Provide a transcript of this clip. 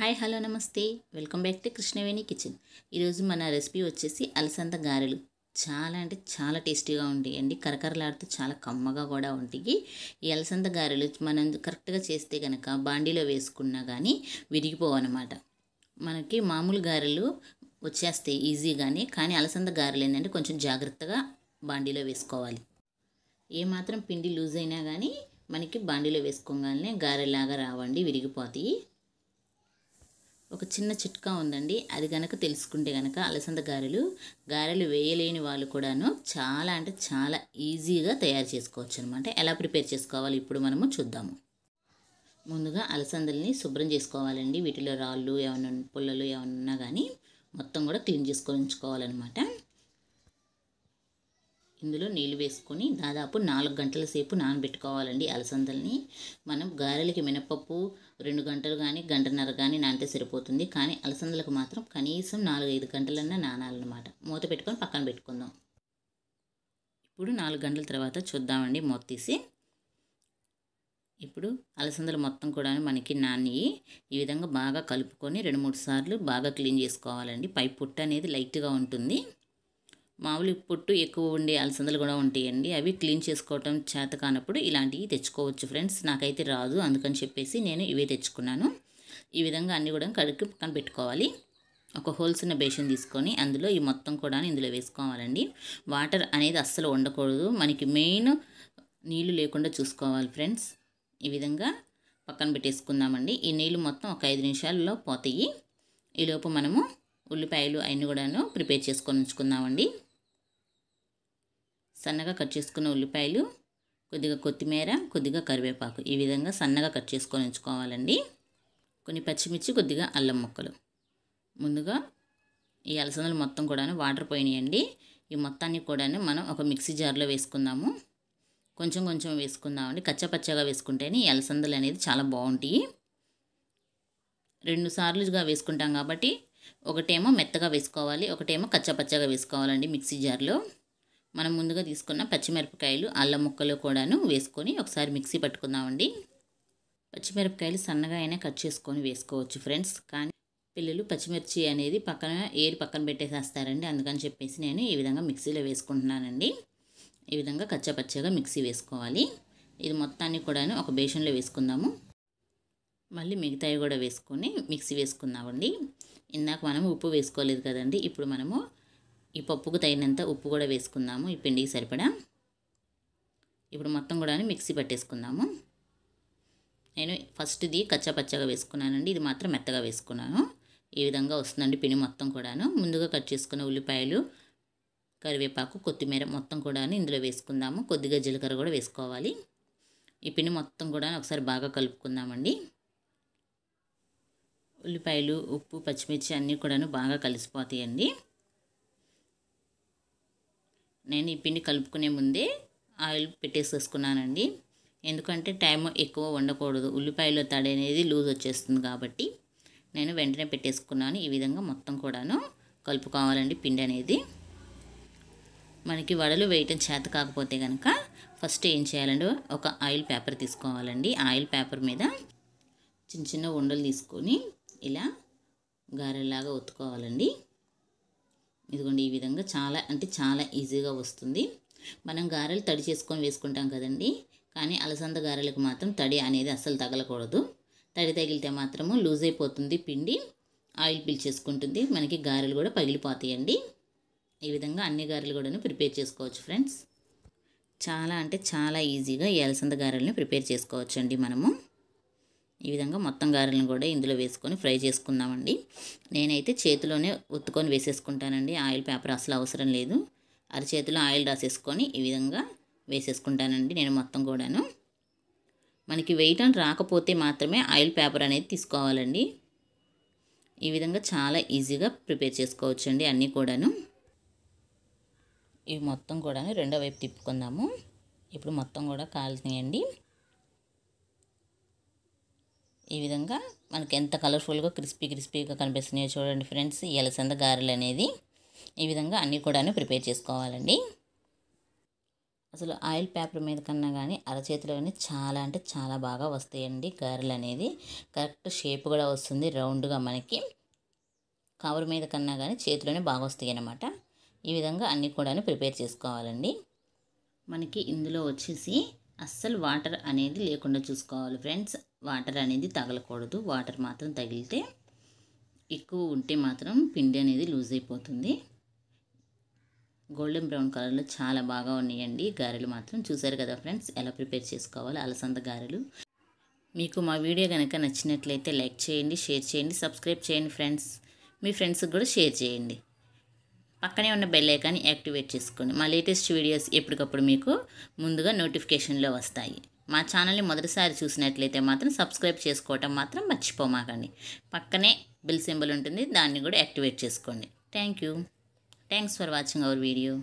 hi hello నమస్తే welcome back to Krishnaveni kitchen ఈరోజు మన రెసిపీ వచ్చేసి అలసంద గారెలు చాలా అంటే చాలా టేస్టీగా ఉంటాయండి కరకరలాడుతూ చాలా కమ్మగా కూడా ఉంటాయి ఈ అలసంద గారెలు మనం కరెక్ట్గా చేస్తే కనుక బాండీలో వేసుకున్నా కానీ విరిగిపోవన్నమాట మనకి మామూలు గారెలు వచ్చేస్తాయి ఈజీగానే కానీ అలసంద గారెలు ఏంటంటే కొంచెం జాగ్రత్తగా బాండీలో వేసుకోవాలి ఏమాత్రం పిండి లూజ్ అయినా కానీ మనకి బాండీలో వేసుకోగానే గారెలాగా రావండి విరిగిపోతాయి ఒక చిన్న చిట్కా ఉందండి అది కనుక తెలుసుకుంటే కనుక అలసంద గారెలు గారెలు వేయలేని వాళ్ళు కూడాను చాలా అంటే చాలా ఈజీగా తయారు చేసుకోవచ్చు అనమాట ఎలా ప్రిపేర్ చేసుకోవాలి ఇప్పుడు మనము చూద్దాము ముందుగా అలసందల్ని శుభ్రం చేసుకోవాలండి వీటిలో రాళ్ళు ఏమైనా పుల్లలు ఏమైనా ఉన్నా కానీ మొత్తం కూడా క్లీన్ చేసుకొని ఉంచుకోవాలన్నమాట ఇందులో నీళ్ళు వేసుకొని దాదాపు నాలుగు గంటల సేపు నానబెట్టుకోవాలండి అలసందల్ని మనం గారెలకి మినపప్పు రెండు గంటలు కానీ గంటన్నర కానీ నానితే సరిపోతుంది కానీ అలసందలకు మాత్రం కనీసం నాలుగు ఐదు గంటలన్నా నానాలన్నమాట మూత పెట్టుకొని పక్కన పెట్టుకుందాం ఇప్పుడు నాలుగు గంటల తర్వాత చూద్దామండి మూత తీసి ఇప్పుడు అలసందలు మొత్తం కూడా మనకి నాని ఈ విధంగా బాగా కలుపుకొని రెండు మూడు సార్లు బాగా క్లీన్ చేసుకోవాలండి పై పుట్ట అనేది లైట్గా ఉంటుంది మామూలు పొట్టు ఎక్కువ ఉండే అలసందలు కూడా ఉంటాయండి అవి క్లీన్ చేసుకోవటం చేత కానప్పుడు ఇలాంటివి తెచ్చుకోవచ్చు ఫ్రెండ్స్ నాకైతే రాదు అందుకని చెప్పేసి నేను ఇవే తెచ్చుకున్నాను ఈ విధంగా అన్నీ కూడా కడుక్కి పక్కన పెట్టుకోవాలి ఒక హోల్స్ ఉన్న బేషన్ తీసుకొని అందులో ఈ మొత్తం కూడా ఇందులో వేసుకోవాలండి వాటర్ అనేది అస్సలు ఉండకూడదు మనకి మెయిన్ నీళ్లు లేకుండా చూసుకోవాలి ఫ్రెండ్స్ ఈ విధంగా పక్కన పెట్టేసుకుందామండి ఈ నీళ్ళు మొత్తం ఒక ఐదు నిమిషాల్లో పోతాయి ఈలోపు మనము ఉల్లిపాయలు అవన్నీ కూడాను ప్రిపేర్ చేసుకొని ఉంచుకుందామండి సన్నగా కట్ చేసుకున్న ఉల్లిపాయలు కొద్దిగా కొత్తిమీర కొద్దిగా కరివేపాకు ఈ విధంగా సన్నగా కట్ చేసుకొని ఉంచుకోవాలండి కొన్ని పచ్చిమిర్చి కొద్దిగా అల్లం ముక్కలు ముందుగా ఈ అలసందలు మొత్తం కూడా వాటర్ పోయినాయండి ఈ మొత్తాన్ని కూడా మనం ఒక మిక్సీ జార్లో వేసుకుందాము కొంచెం కొంచెం వేసుకుందామండి కచ్చపచ్చగా వేసుకుంటేనే ఈ అలసందలు అనేది చాలా బాగుంటాయి రెండు సార్లుగా వేసుకుంటాం కాబట్టి ఒకటేమో మెత్తగా వేసుకోవాలి ఒకటేమో కచ్చపచ్చగా వేసుకోవాలండి మిక్సీ జార్లో మనం ముందుగా తీసుకున్న పచ్చిమిరపకాయలు అల్లం ముక్కలు కూడాను వేసుకొని ఒకసారి మిక్సీ పట్టుకుందామండి పచ్చిమిరపకాయలు సన్నగా అయినా కట్ చేసుకొని వేసుకోవచ్చు ఫ్రెండ్స్ కానీ పిల్లలు పచ్చిమిర్చి అనేది పక్కన ఏరి పక్కన పెట్టేసేస్తారండి అందుకని చెప్పేసి నేను ఈ విధంగా మిక్సీలో వేసుకుంటున్నానండి ఈ విధంగా కచ్చపచ్చగా మిక్సీ వేసుకోవాలి ఇది మొత్తాన్ని కూడాను ఒక బేషన్లో వేసుకుందాము మళ్ళీ మిగతావి కూడా వేసుకొని మిక్సీ వేసుకుందామండి ఇందాక మనం ఉప్పు వేసుకోలేదు కదండి ఇప్పుడు మనము ఈ పప్పుకు తగినంత ఉప్పు కూడా వేసుకుందాము ఈ పిండికి సరిపడా ఇప్పుడు మొత్తం కూడా మిక్సీ పట్టేసుకుందాము నేను ఫస్ట్ది పచ్చగా వేసుకున్నానండి ఇది మాత్రం మెత్తగా వేసుకున్నాను ఈ విధంగా వస్తుందండి పిండి మొత్తం కూడాను ముందుగా కట్ చేసుకున్న ఉల్లిపాయలు కరివేపాకు కొత్తిమీర మొత్తం కూడా ఇందులో వేసుకుందాము కొద్దిగా జీలకర్ర కూడా వేసుకోవాలి ఈ పిండి మొత్తం కూడా ఒకసారి బాగా కలుపుకుందామండి ఉల్లిపాయలు ఉప్పు పచ్చిమిర్చి అన్నీ కూడాను బాగా కలిసిపోతాయండి నేను ఈ పిండి కలుపుకునే ముందే ఆయిల్ పెట్టేసేసుకున్నానండి ఎందుకంటే టైం ఎక్కువ ఉండకూడదు ఉల్లిపాయలో తడి అనేది లూజ్ వచ్చేస్తుంది కాబట్టి నేను వెంటనే పెట్టేసుకున్నాను ఈ విధంగా మొత్తం కూడాను కలుపుకోవాలండి పిండి అనేది మనకి వడలు వేయటం చేత కాకపోతే కనుక ఫస్ట్ ఏం చేయాలండి ఒక ఆయిల్ పేపర్ తీసుకోవాలండి ఆయిల్ పేపర్ మీద చిన్న చిన్న ఉండలు తీసుకొని ఇలా గారెలాగా ఒత్తుకోవాలండి ఇదిగోండి ఈ విధంగా చాలా అంటే చాలా ఈజీగా వస్తుంది మనం గారెలు తడి చేసుకొని వేసుకుంటాం కదండి కానీ అలసంద గారెలకు మాత్రం తడి అనేది అసలు తగలకూడదు తడి తగిలితే మాత్రము లూజ్ అయిపోతుంది పిండి ఆయిల్ చేసుకుంటుంది మనకి గారెలు కూడా పగిలిపోతాయండి ఈ విధంగా అన్ని గారెలు కూడా ప్రిపేర్ చేసుకోవచ్చు ఫ్రెండ్స్ చాలా అంటే చాలా ఈజీగా ఈ అలసంద గారెలను ప్రిపేర్ చేసుకోవచ్చండి మనము ఈ విధంగా మొత్తం గారెలను కూడా ఇందులో వేసుకొని ఫ్రై చేసుకుందామండి నేనైతే చేతిలోనే ఒత్తుకొని వేసేసుకుంటానండి ఆయిల్ పేపర్ అసలు అవసరం లేదు అరచేతిలో ఆయిల్ రాసేసుకొని ఈ విధంగా వేసేసుకుంటానండి నేను మొత్తం కూడాను మనకి వెయిట్ అని రాకపోతే మాత్రమే ఆయిల్ పేపర్ అనేది తీసుకోవాలండి ఈ విధంగా చాలా ఈజీగా ప్రిపేర్ చేసుకోవచ్చండి అన్నీ కూడాను ఇవి మొత్తం కూడాను రెండో వైపు తిప్పుకుందాము ఇప్పుడు మొత్తం కూడా కాలుతున్నాయండి ఈ విధంగా మనకి ఎంత కలర్ఫుల్గా క్రిస్పీ క్రిస్పీగా కనిపిస్తున్నాయో చూడండి ఫ్రెండ్స్ ఈ అలసంద గారెలు అనేది ఈ విధంగా అన్నీ కూడా ప్రిపేర్ చేసుకోవాలండి అసలు ఆయిల్ పేపర్ మీద కన్నా కానీ అరచేతిలోనే చాలా అంటే చాలా బాగా వస్తాయండి గారెలు అనేది కరెక్ట్ షేప్ కూడా వస్తుంది రౌండ్గా మనకి కవర్ మీద కన్నా కానీ చేతిలోనే బాగా వస్తాయి అన్నమాట ఈ విధంగా అన్నీ కూడా ప్రిపేర్ చేసుకోవాలండి మనకి ఇందులో వచ్చేసి అస్సలు వాటర్ అనేది లేకుండా చూసుకోవాలి ఫ్రెండ్స్ వాటర్ అనేది తగలకూడదు వాటర్ మాత్రం తగిలితే ఎక్కువ ఉంటే మాత్రం పిండి అనేది లూజ్ అయిపోతుంది గోల్డెన్ బ్రౌన్ కలర్లో చాలా బాగా ఉన్నాయండి గారెలు మాత్రం చూసారు కదా ఫ్రెండ్స్ ఎలా ప్రిపేర్ చేసుకోవాలి అలసంద గారెలు మీకు మా వీడియో కనుక నచ్చినట్లయితే లైక్ చేయండి షేర్ చేయండి సబ్స్క్రైబ్ చేయండి ఫ్రెండ్స్ మీ ఫ్రెండ్స్కి కూడా షేర్ చేయండి పక్కనే ఉన్న బెల్ ఐకాన్ని యాక్టివేట్ చేసుకోండి మా లేటెస్ట్ వీడియోస్ ఎప్పటికప్పుడు మీకు ముందుగా నోటిఫికేషన్లో వస్తాయి మా ఛానల్ని మొదటిసారి చూసినట్లయితే మాత్రం సబ్స్క్రైబ్ చేసుకోవటం మాత్రం మర్చిపోమాకండి పక్కనే బిల్ సింబల్ ఉంటుంది దాన్ని కూడా యాక్టివేట్ చేసుకోండి thank you thanks for watching our video